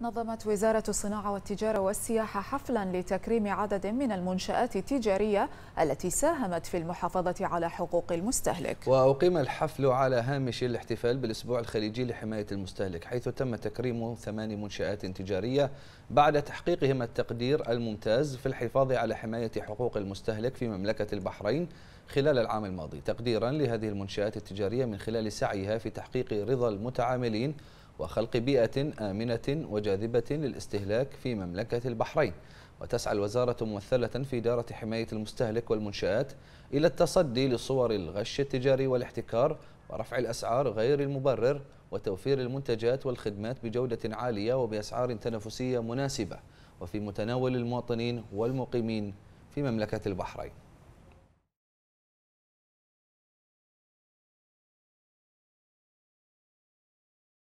نظمت وزارة الصناعة والتجارة والسياحة حفلا لتكريم عدد من المنشآت التجارية التي ساهمت في المحافظة على حقوق المستهلك وأقيم الحفل على هامش الاحتفال بالأسبوع الخليجي لحماية المستهلك حيث تم تكريم ثمان منشآت تجارية بعد تحقيقهم التقدير الممتاز في الحفاظ على حماية حقوق المستهلك في مملكة البحرين خلال العام الماضي تقديرا لهذه المنشآت التجارية من خلال سعيها في تحقيق رضا المتعاملين وخلق بيئة آمنة وجاذبة للاستهلاك في مملكة البحرين وتسعى الوزارة ممثلة في إدارة حماية المستهلك والمنشآت إلى التصدي لصور الغش التجاري والاحتكار ورفع الأسعار غير المبرر وتوفير المنتجات والخدمات بجودة عالية وبأسعار تنافسية مناسبة وفي متناول المواطنين والمقيمين في مملكة البحرين